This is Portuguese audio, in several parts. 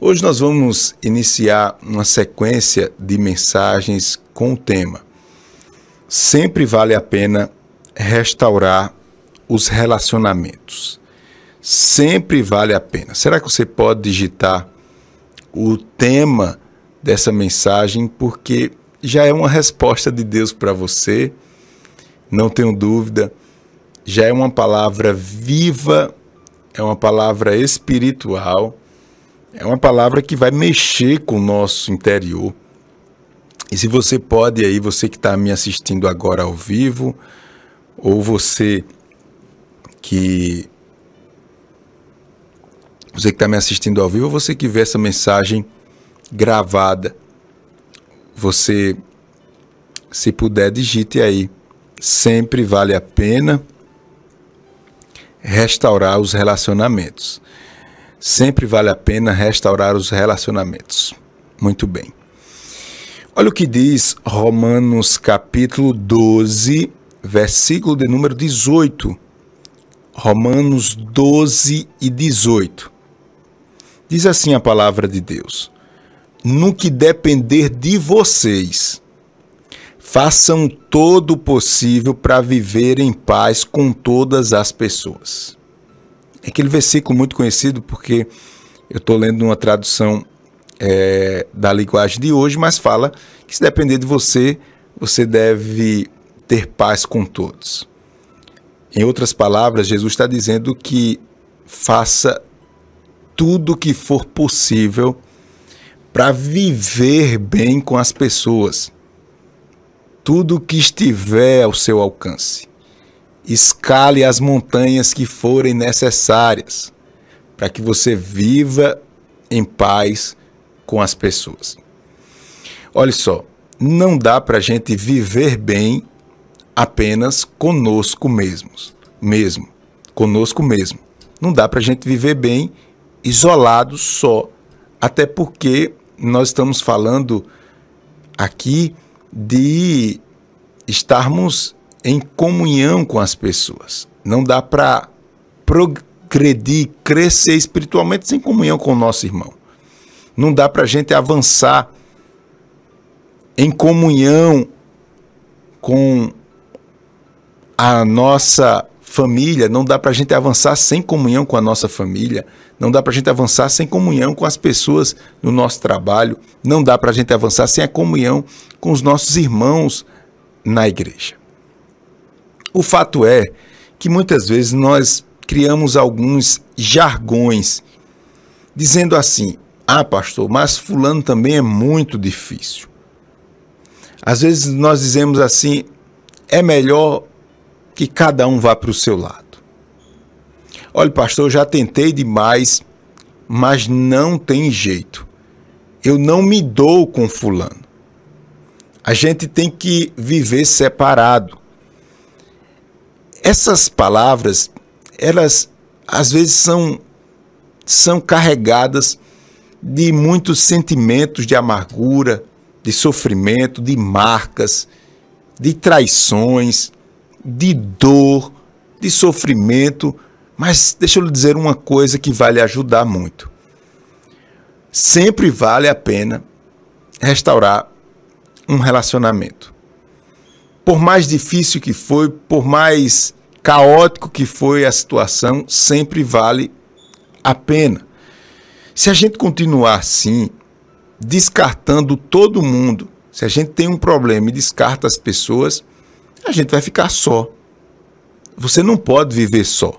Hoje nós vamos iniciar uma sequência de mensagens com o tema: Sempre vale a pena restaurar os relacionamentos. Sempre vale a pena. Será que você pode digitar o tema dessa mensagem? Porque já é uma resposta de Deus para você, não tenho dúvida. Já é uma palavra viva, é uma palavra espiritual é uma palavra que vai mexer com o nosso interior. E se você pode aí, você que está me assistindo agora ao vivo, ou você que você que está me assistindo ao vivo, ou você que vê essa mensagem gravada, você se puder digite aí. Sempre vale a pena restaurar os relacionamentos. Sempre vale a pena restaurar os relacionamentos. Muito bem. Olha o que diz Romanos capítulo 12, versículo de número 18. Romanos 12 e 18. Diz assim a palavra de Deus: No que depender de vocês, façam todo o possível para viver em paz com todas as pessoas. É aquele versículo muito conhecido, porque eu estou lendo uma tradução é, da linguagem de hoje, mas fala que se depender de você, você deve ter paz com todos. Em outras palavras, Jesus está dizendo que faça tudo o que for possível para viver bem com as pessoas. Tudo que estiver ao seu alcance escale as montanhas que forem necessárias para que você viva em paz com as pessoas. Olha só, não dá para a gente viver bem apenas conosco mesmos, mesmo, conosco mesmo. Não dá para a gente viver bem isolado só, até porque nós estamos falando aqui de estarmos em comunhão com as pessoas. Não dá para progredir, crescer espiritualmente sem comunhão com o nosso irmão. Não dá para a gente avançar em comunhão com a nossa família, não dá para a gente avançar sem comunhão com a nossa família, não dá para a gente avançar sem comunhão com as pessoas no nosso trabalho, não dá para a gente avançar sem a comunhão com os nossos irmãos na igreja. O fato é que muitas vezes nós criamos alguns jargões, dizendo assim: ah, pastor, mas Fulano também é muito difícil. Às vezes nós dizemos assim: é melhor que cada um vá para o seu lado. Olha, pastor, eu já tentei demais, mas não tem jeito. Eu não me dou com Fulano. A gente tem que viver separado essas palavras, elas às vezes são, são carregadas de muitos sentimentos de amargura, de sofrimento, de marcas, de traições, de dor, de sofrimento. Mas deixa eu lhe dizer uma coisa que vai lhe ajudar muito. Sempre vale a pena restaurar um relacionamento por mais difícil que foi, por mais caótico que foi a situação, sempre vale a pena. Se a gente continuar assim, descartando todo mundo, se a gente tem um problema e descarta as pessoas, a gente vai ficar só. Você não pode viver só.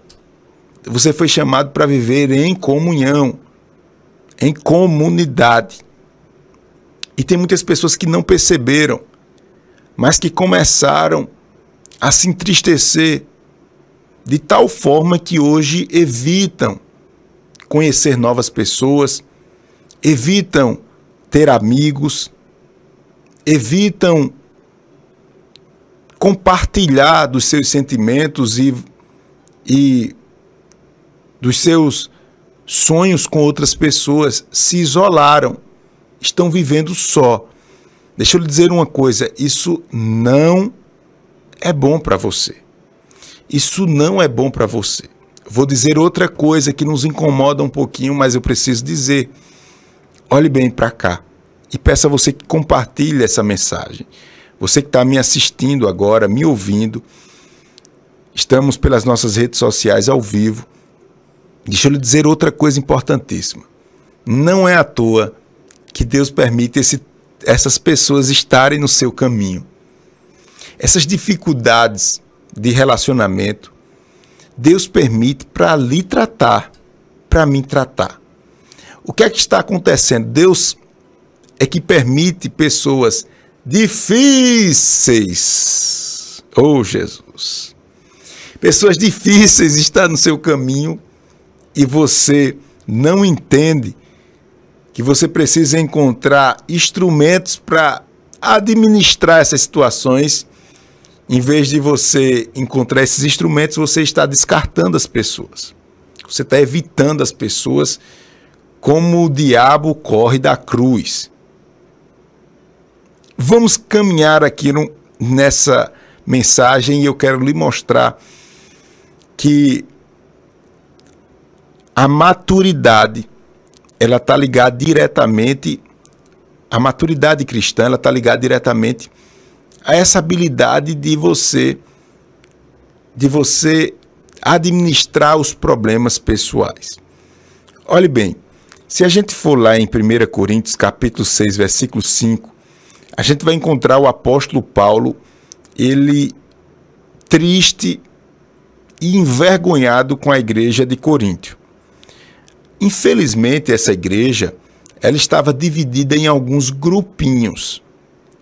Você foi chamado para viver em comunhão, em comunidade. E tem muitas pessoas que não perceberam mas que começaram a se entristecer de tal forma que hoje evitam conhecer novas pessoas, evitam ter amigos, evitam compartilhar dos seus sentimentos e, e dos seus sonhos com outras pessoas, se isolaram, estão vivendo só. Deixa eu lhe dizer uma coisa: isso não é bom para você. Isso não é bom para você. Vou dizer outra coisa que nos incomoda um pouquinho, mas eu preciso dizer. Olhe bem para cá e peça a você que compartilhe essa mensagem. Você que está me assistindo agora, me ouvindo, estamos pelas nossas redes sociais ao vivo. Deixa eu lhe dizer outra coisa importantíssima. Não é à toa que Deus permite esse essas pessoas estarem no seu caminho. Essas dificuldades de relacionamento, Deus permite para lhe tratar, para me tratar. O que é que está acontecendo? Deus é que permite pessoas difíceis. Oh, Jesus. Pessoas difíceis estão no seu caminho e você não entende que você precisa encontrar instrumentos para administrar essas situações. Em vez de você encontrar esses instrumentos, você está descartando as pessoas. Você está evitando as pessoas como o diabo corre da cruz. Vamos caminhar aqui no, nessa mensagem e eu quero lhe mostrar que a maturidade ela está ligada diretamente à maturidade cristã, ela está ligada diretamente a essa habilidade de você de você administrar os problemas pessoais. Olhe bem, se a gente for lá em 1 Coríntios capítulo 6, versículo 5, a gente vai encontrar o apóstolo Paulo, ele triste e envergonhado com a igreja de Coríntio. Infelizmente, essa igreja ela estava dividida em alguns grupinhos.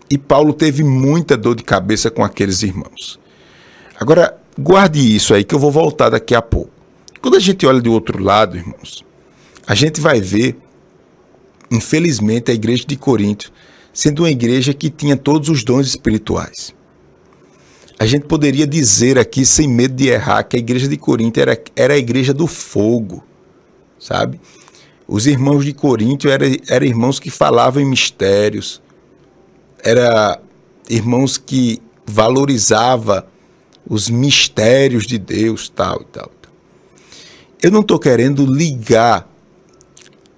E Paulo teve muita dor de cabeça com aqueles irmãos. Agora, guarde isso aí que eu vou voltar daqui a pouco. Quando a gente olha do outro lado, irmãos, a gente vai ver, infelizmente, a igreja de Corinto sendo uma igreja que tinha todos os dons espirituais. A gente poderia dizer aqui, sem medo de errar, que a igreja de Corinto era, era a igreja do fogo sabe? Os irmãos de Corinto eram, eram irmãos que falavam em mistérios, eram irmãos que valorizava os mistérios de Deus, tal e tal, tal. Eu não estou querendo ligar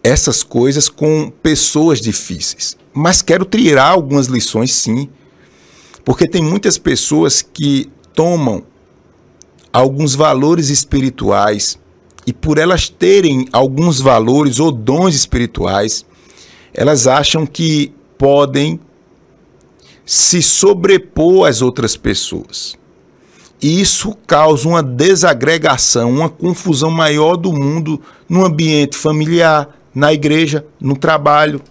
essas coisas com pessoas difíceis, mas quero tirar algumas lições, sim, porque tem muitas pessoas que tomam alguns valores espirituais e por elas terem alguns valores ou dons espirituais, elas acham que podem se sobrepor às outras pessoas. E isso causa uma desagregação, uma confusão maior do mundo no ambiente familiar, na igreja, no trabalho.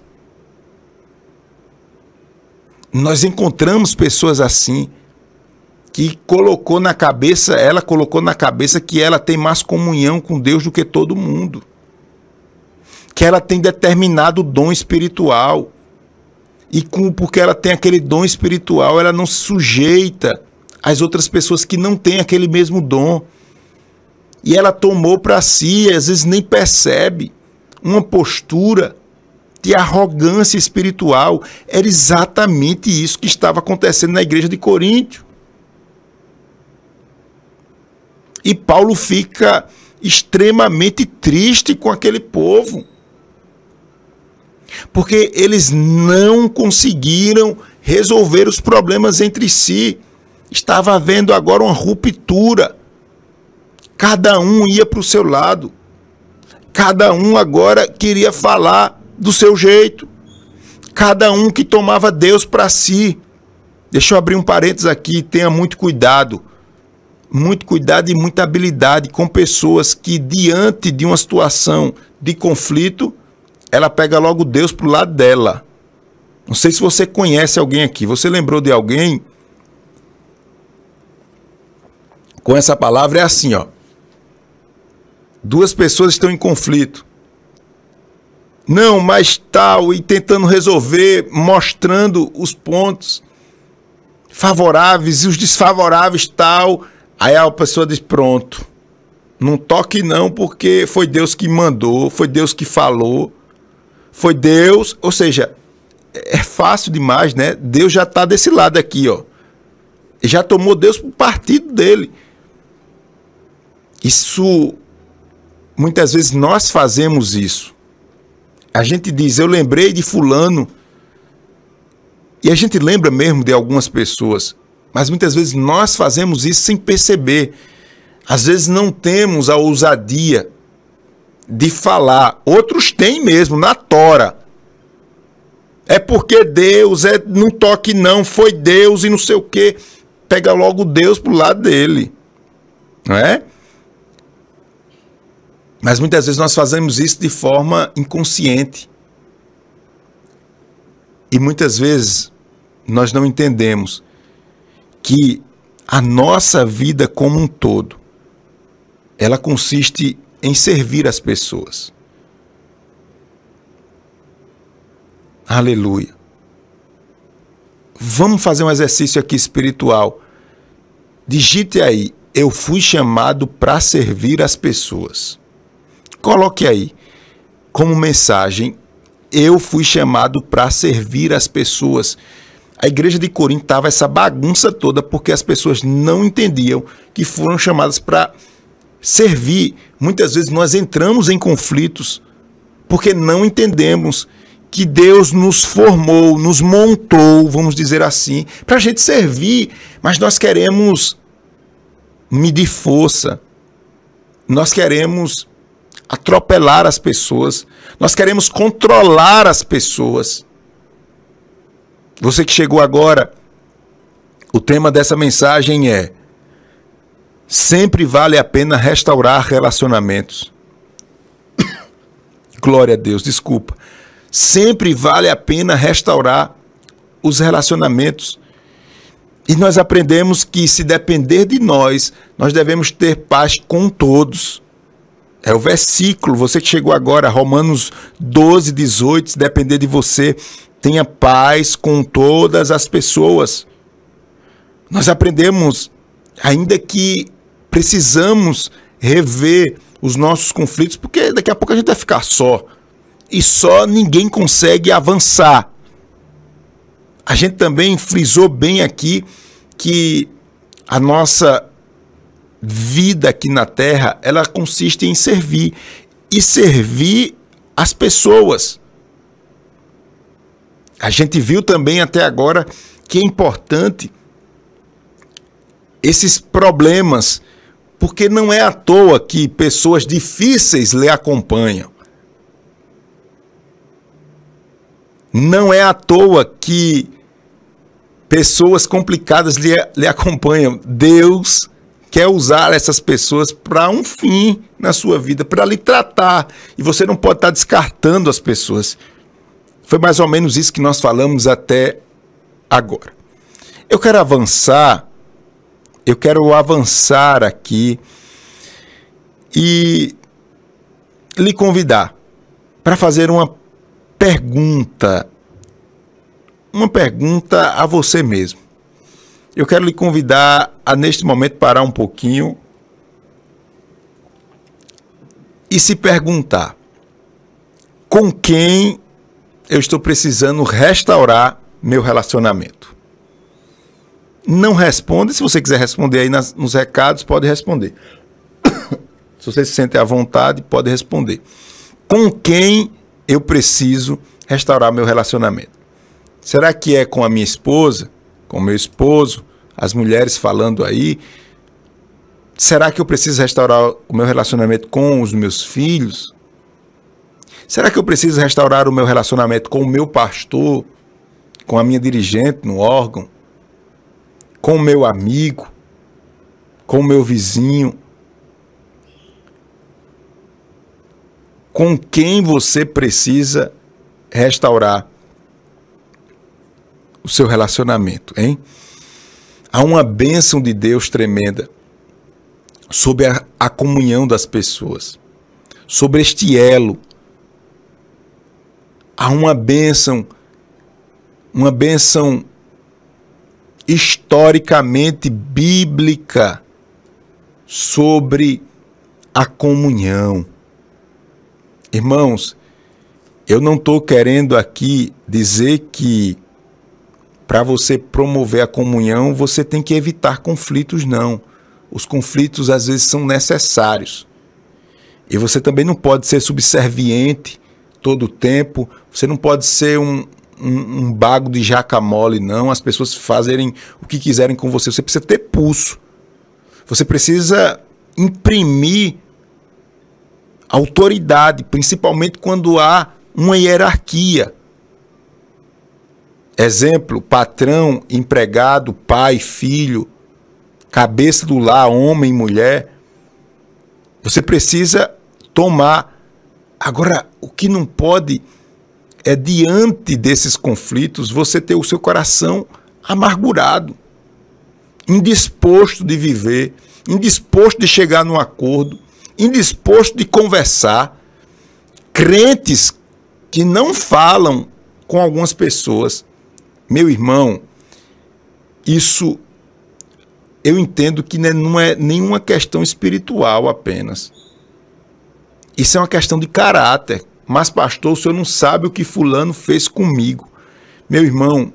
Nós encontramos pessoas assim que colocou na cabeça, ela colocou na cabeça que ela tem mais comunhão com Deus do que todo mundo. Que ela tem determinado dom espiritual. E com, porque ela tem aquele dom espiritual, ela não se sujeita às outras pessoas que não têm aquele mesmo dom. E ela tomou para si, às vezes nem percebe, uma postura de arrogância espiritual. Era exatamente isso que estava acontecendo na igreja de Coríntio. E Paulo fica extremamente triste com aquele povo, porque eles não conseguiram resolver os problemas entre si. Estava havendo agora uma ruptura. Cada um ia para o seu lado. Cada um agora queria falar do seu jeito. Cada um que tomava Deus para si. Deixa eu abrir um parênteses aqui, tenha muito cuidado muito cuidado e muita habilidade com pessoas que, diante de uma situação de conflito, ela pega logo Deus para o lado dela. Não sei se você conhece alguém aqui. Você lembrou de alguém? Com essa palavra é assim, ó. Duas pessoas estão em conflito. Não, mas tal, e tentando resolver, mostrando os pontos favoráveis e os desfavoráveis, tal. Aí a pessoa diz: pronto, não toque não, porque foi Deus que mandou, foi Deus que falou, foi Deus. Ou seja, é fácil demais, né? Deus já está desse lado aqui, ó. Já tomou Deus para o partido dele. Isso, muitas vezes nós fazemos isso. A gente diz, eu lembrei de Fulano. E a gente lembra mesmo de algumas pessoas. Mas muitas vezes nós fazemos isso sem perceber. Às vezes não temos a ousadia de falar. Outros têm mesmo, na tora. É porque Deus, é não toque não, foi Deus e não sei o quê. Pega logo Deus pro lado dele. Não é? Mas muitas vezes nós fazemos isso de forma inconsciente. E muitas vezes nós não entendemos que a nossa vida como um todo, ela consiste em servir as pessoas. Aleluia. Vamos fazer um exercício aqui espiritual. Digite aí, eu fui chamado para servir as pessoas. Coloque aí como mensagem, eu fui chamado para servir as pessoas. A igreja de Corinto estava essa bagunça toda porque as pessoas não entendiam que foram chamadas para servir. Muitas vezes nós entramos em conflitos porque não entendemos que Deus nos formou, nos montou, vamos dizer assim, para a gente servir, mas nós queremos medir força, nós queremos atropelar as pessoas, nós queremos controlar as pessoas. Você que chegou agora, o tema dessa mensagem é: sempre vale a pena restaurar relacionamentos. Glória a Deus, desculpa. Sempre vale a pena restaurar os relacionamentos. E nós aprendemos que, se depender de nós, nós devemos ter paz com todos. É o versículo, você que chegou agora, Romanos 12, 18, se depender de você, tenha paz com todas as pessoas. Nós aprendemos, ainda que precisamos rever os nossos conflitos, porque daqui a pouco a gente vai ficar só. E só ninguém consegue avançar. A gente também frisou bem aqui que a nossa vida aqui na Terra, ela consiste em servir e servir as pessoas. A gente viu também até agora que é importante esses problemas, porque não é à toa que pessoas difíceis lhe acompanham. Não é à toa que pessoas complicadas lhe, lhe acompanham. Deus quer usar essas pessoas para um fim na sua vida, para lhe tratar. E você não pode estar descartando as pessoas. Foi mais ou menos isso que nós falamos até agora. Eu quero avançar, eu quero avançar aqui e lhe convidar para fazer uma pergunta, uma pergunta a você mesmo. Eu quero lhe convidar a neste momento parar um pouquinho e se perguntar com quem eu estou precisando restaurar meu relacionamento. Não responde, se você quiser responder aí nas, nos recados, pode responder. se você se sente à vontade, pode responder. Com quem eu preciso restaurar meu relacionamento? Será que é com a minha esposa, com meu esposo, as mulheres falando aí? Será que eu preciso restaurar o meu relacionamento com os meus filhos? Será que eu preciso restaurar o meu relacionamento com o meu pastor, com a minha dirigente no órgão, com o meu amigo, com o meu vizinho? Com quem você precisa restaurar o seu relacionamento, hein? Há uma bênção de Deus tremenda sobre a, a comunhão das pessoas, sobre este elo há uma bênção, uma bênção historicamente bíblica sobre a comunhão. Irmãos, eu não estou querendo aqui dizer que para você promover a comunhão você tem que evitar conflitos, não. Os conflitos às vezes são necessários. E você também não pode ser subserviente todo o tempo. Você não pode ser um, um, um bago de jaca mole, não. As pessoas fazerem o que quiserem com você. Você precisa ter pulso. Você precisa imprimir autoridade, principalmente quando há uma hierarquia. Exemplo: patrão, empregado, pai, filho, cabeça do lar, homem, mulher. Você precisa tomar Agora, o que não pode é, diante desses conflitos, você ter o seu coração amargurado, indisposto de viver, indisposto de chegar num acordo, indisposto de conversar. Crentes que não falam com algumas pessoas. Meu irmão, isso eu entendo que não é, é nenhuma questão espiritual apenas. Isso é uma questão de caráter. Mas, pastor, o senhor não sabe o que Fulano fez comigo. Meu irmão,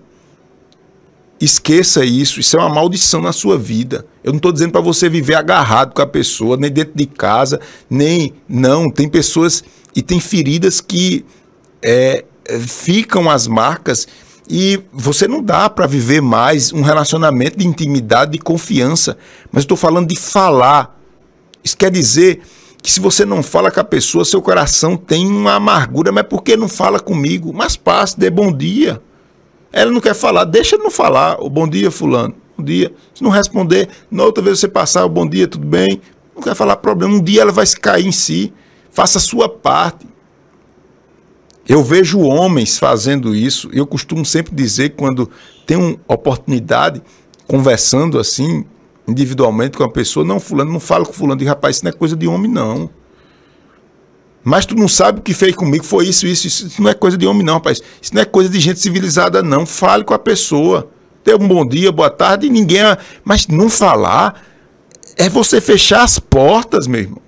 esqueça isso. Isso é uma maldição na sua vida. Eu não estou dizendo para você viver agarrado com a pessoa, nem dentro de casa, nem. Não, tem pessoas e tem feridas que é, ficam as marcas e você não dá para viver mais um relacionamento de intimidade, de confiança. Mas estou falando de falar. Isso quer dizer que se você não fala com a pessoa, seu coração tem uma amargura, mas por que não fala comigo? Mas passe, dê bom dia. Ela não quer falar, deixa não falar. O bom dia, fulano. Bom dia. Se não responder, na outra vez você passar o bom dia, tudo bem. Não quer falar problema. Um dia ela vai se cair em si. Faça a sua parte. Eu vejo homens fazendo isso. Eu costumo sempre dizer quando tem uma oportunidade conversando assim, individualmente com a pessoa, não, fulano, não fala com fulano, e rapaz, isso não é coisa de homem, não. Mas tu não sabe o que fez comigo, foi isso, isso, isso, isso não é coisa de homem, não, rapaz. Isso não é coisa de gente civilizada, não. Fale com a pessoa. Dê um bom dia, boa tarde, e ninguém. Mas não falar é você fechar as portas, mesmo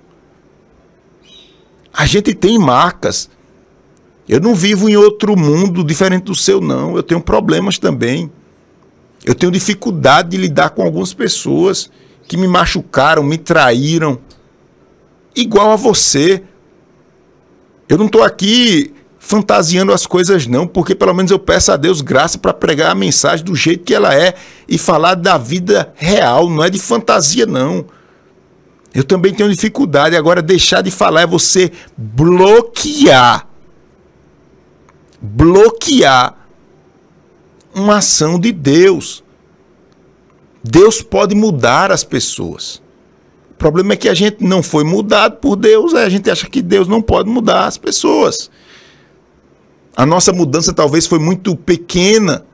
A gente tem marcas. Eu não vivo em outro mundo diferente do seu, não. Eu tenho problemas também. Eu tenho dificuldade de lidar com algumas pessoas que me machucaram, me traíram. Igual a você. Eu não estou aqui fantasiando as coisas, não, porque pelo menos eu peço a Deus graça para pregar a mensagem do jeito que ela é e falar da vida real, não é de fantasia, não. Eu também tenho dificuldade. Agora, deixar de falar é você bloquear. Bloquear uma ação de Deus. Deus pode mudar as pessoas. O problema é que a gente não foi mudado por Deus, a gente acha que Deus não pode mudar as pessoas. A nossa mudança talvez foi muito pequena.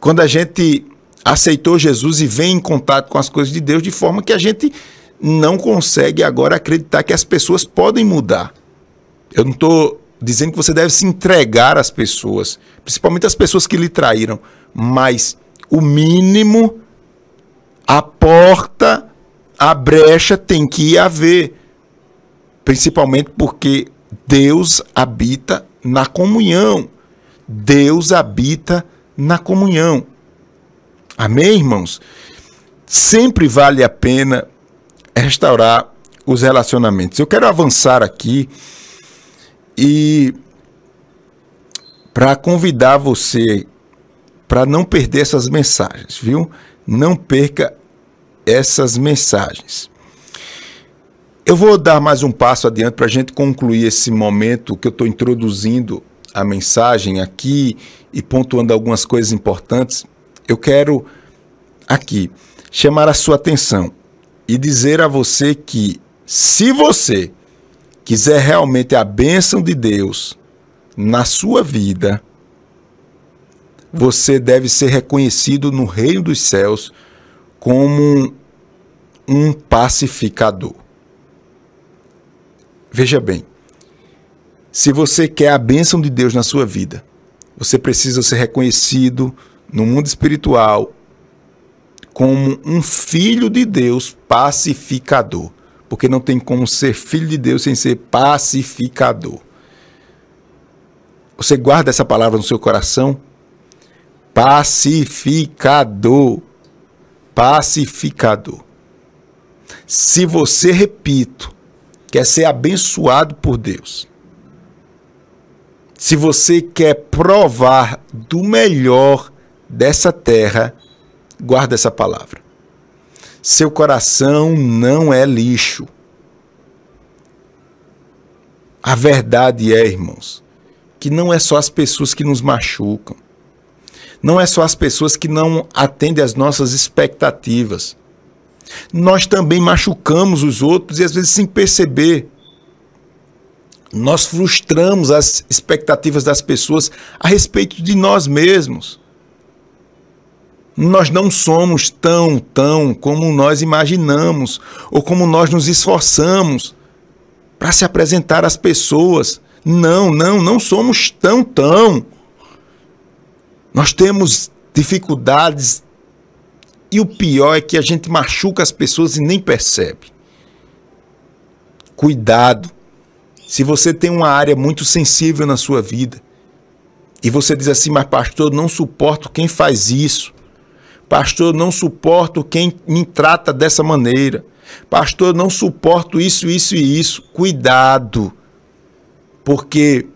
Quando a gente aceitou Jesus e vem em contato com as coisas de Deus, de forma que a gente não consegue agora acreditar que as pessoas podem mudar. Eu não estou dizendo que você deve se entregar às pessoas, principalmente às pessoas que lhe traíram, mas o mínimo, a porta, a brecha tem que haver, principalmente porque Deus habita na comunhão. Deus habita na comunhão. Amém, irmãos? Sempre vale a pena restaurar os relacionamentos. Eu quero avançar aqui e para convidar você para não perder essas mensagens, viu? Não perca essas mensagens. Eu vou dar mais um passo adiante para a gente concluir esse momento que eu estou introduzindo a mensagem aqui e pontuando algumas coisas importantes. Eu quero aqui chamar a sua atenção e dizer a você que se você quiser realmente a bênção de Deus na sua vida, você deve ser reconhecido no reino dos céus como um pacificador. Veja bem, se você quer a bênção de Deus na sua vida, você precisa ser reconhecido no mundo espiritual como um filho de Deus pacificador. Porque não tem como ser filho de Deus sem ser pacificador. Você guarda essa palavra no seu coração? Pacificador. Pacificador. Se você, repito, quer ser abençoado por Deus, se você quer provar do melhor dessa terra, guarda essa palavra. Seu coração não é lixo. A verdade é, irmãos, que não é só as pessoas que nos machucam. Não é só as pessoas que não atendem às nossas expectativas. Nós também machucamos os outros e às vezes sem perceber. Nós frustramos as expectativas das pessoas a respeito de nós mesmos nós não somos tão, tão como nós imaginamos ou como nós nos esforçamos para se apresentar às pessoas. Não, não, não somos tão, tão. Nós temos dificuldades e o pior é que a gente machuca as pessoas e nem percebe. Cuidado. Se você tem uma área muito sensível na sua vida e você diz assim, mas pastor, eu não suporto quem faz isso. Pastor, não suporto quem me trata dessa maneira. Pastor, não suporto isso, isso e isso. Cuidado, porque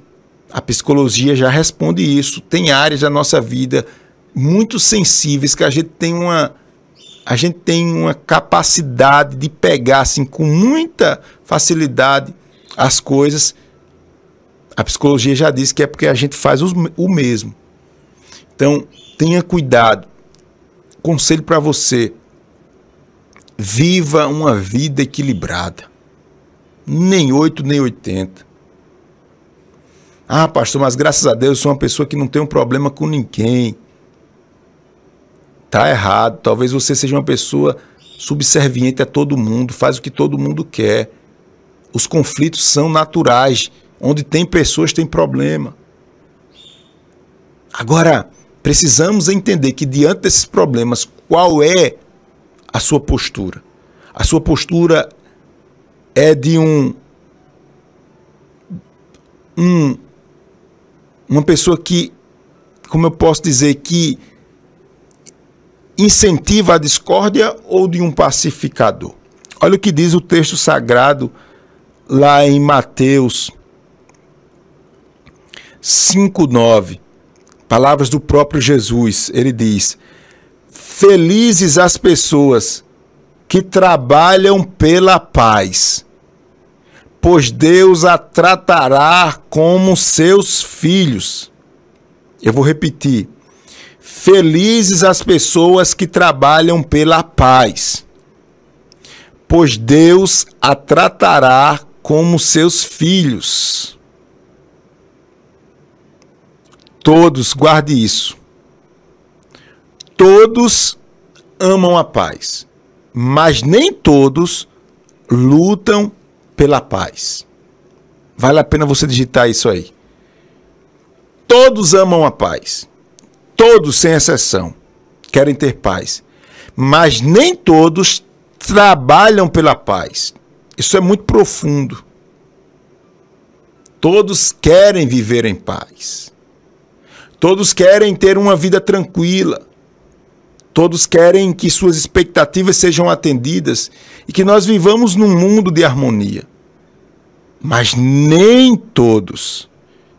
a psicologia já responde isso. Tem áreas da nossa vida muito sensíveis que a gente tem uma a gente tem uma capacidade de pegar assim com muita facilidade as coisas. A psicologia já diz que é porque a gente faz o mesmo. Então, tenha cuidado conselho para você: viva uma vida equilibrada. Nem 8, nem 80. Ah, pastor, mas graças a Deus eu sou uma pessoa que não tem um problema com ninguém. Tá errado. Talvez você seja uma pessoa subserviente a todo mundo, faz o que todo mundo quer. Os conflitos são naturais. Onde tem pessoas, tem problema. Agora, Precisamos entender que diante desses problemas, qual é a sua postura? A sua postura é de um, um uma pessoa que, como eu posso dizer, que incentiva a discórdia ou de um pacificador? Olha o que diz o texto sagrado lá em Mateus 9. Palavras do próprio Jesus, ele diz: Felizes as pessoas que trabalham pela paz, pois Deus a tratará como seus filhos. Eu vou repetir. Felizes as pessoas que trabalham pela paz, pois Deus a tratará como seus filhos. Todos, guarde isso. Todos amam a paz, mas nem todos lutam pela paz. Vale a pena você digitar isso aí. Todos amam a paz. Todos, sem exceção, querem ter paz. Mas nem todos trabalham pela paz. Isso é muito profundo. Todos querem viver em paz. Todos querem ter uma vida tranquila. Todos querem que suas expectativas sejam atendidas e que nós vivamos num mundo de harmonia. Mas nem todos,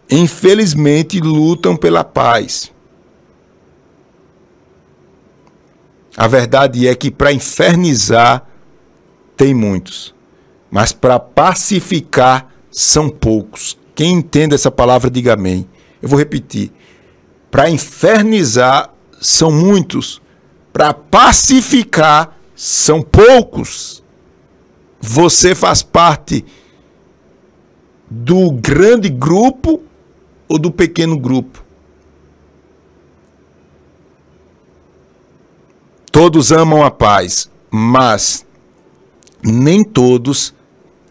infelizmente, lutam pela paz. A verdade é que para infernizar tem muitos, mas para pacificar são poucos. Quem entende essa palavra, diga amém. Eu vou repetir. Para infernizar, são muitos. Para pacificar, são poucos. Você faz parte do grande grupo ou do pequeno grupo? Todos amam a paz, mas nem todos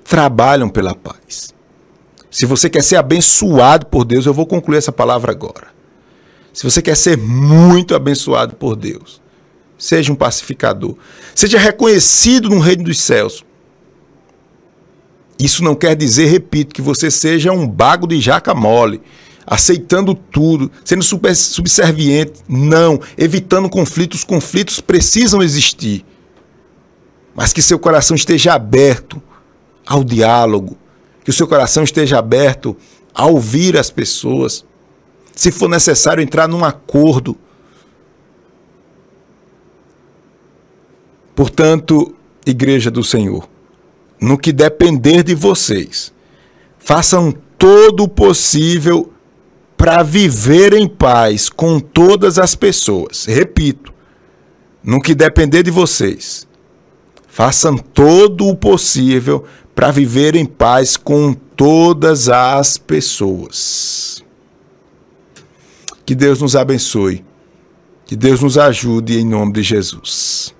trabalham pela paz. Se você quer ser abençoado por Deus, eu vou concluir essa palavra agora. Se você quer ser muito abençoado por Deus, seja um pacificador, seja reconhecido no reino dos céus. Isso não quer dizer, repito, que você seja um bago de jaca mole, aceitando tudo, sendo super, subserviente. Não, evitando conflitos. Conflitos precisam existir. Mas que seu coração esteja aberto ao diálogo, que o seu coração esteja aberto a ouvir as pessoas, se for necessário entrar num acordo. Portanto, Igreja do Senhor, no que depender de vocês, façam todo o possível para viver em paz com todas as pessoas. Repito, no que depender de vocês, façam todo o possível para viver em paz com todas as pessoas. Que Deus nos abençoe. Que Deus nos ajude em nome de Jesus.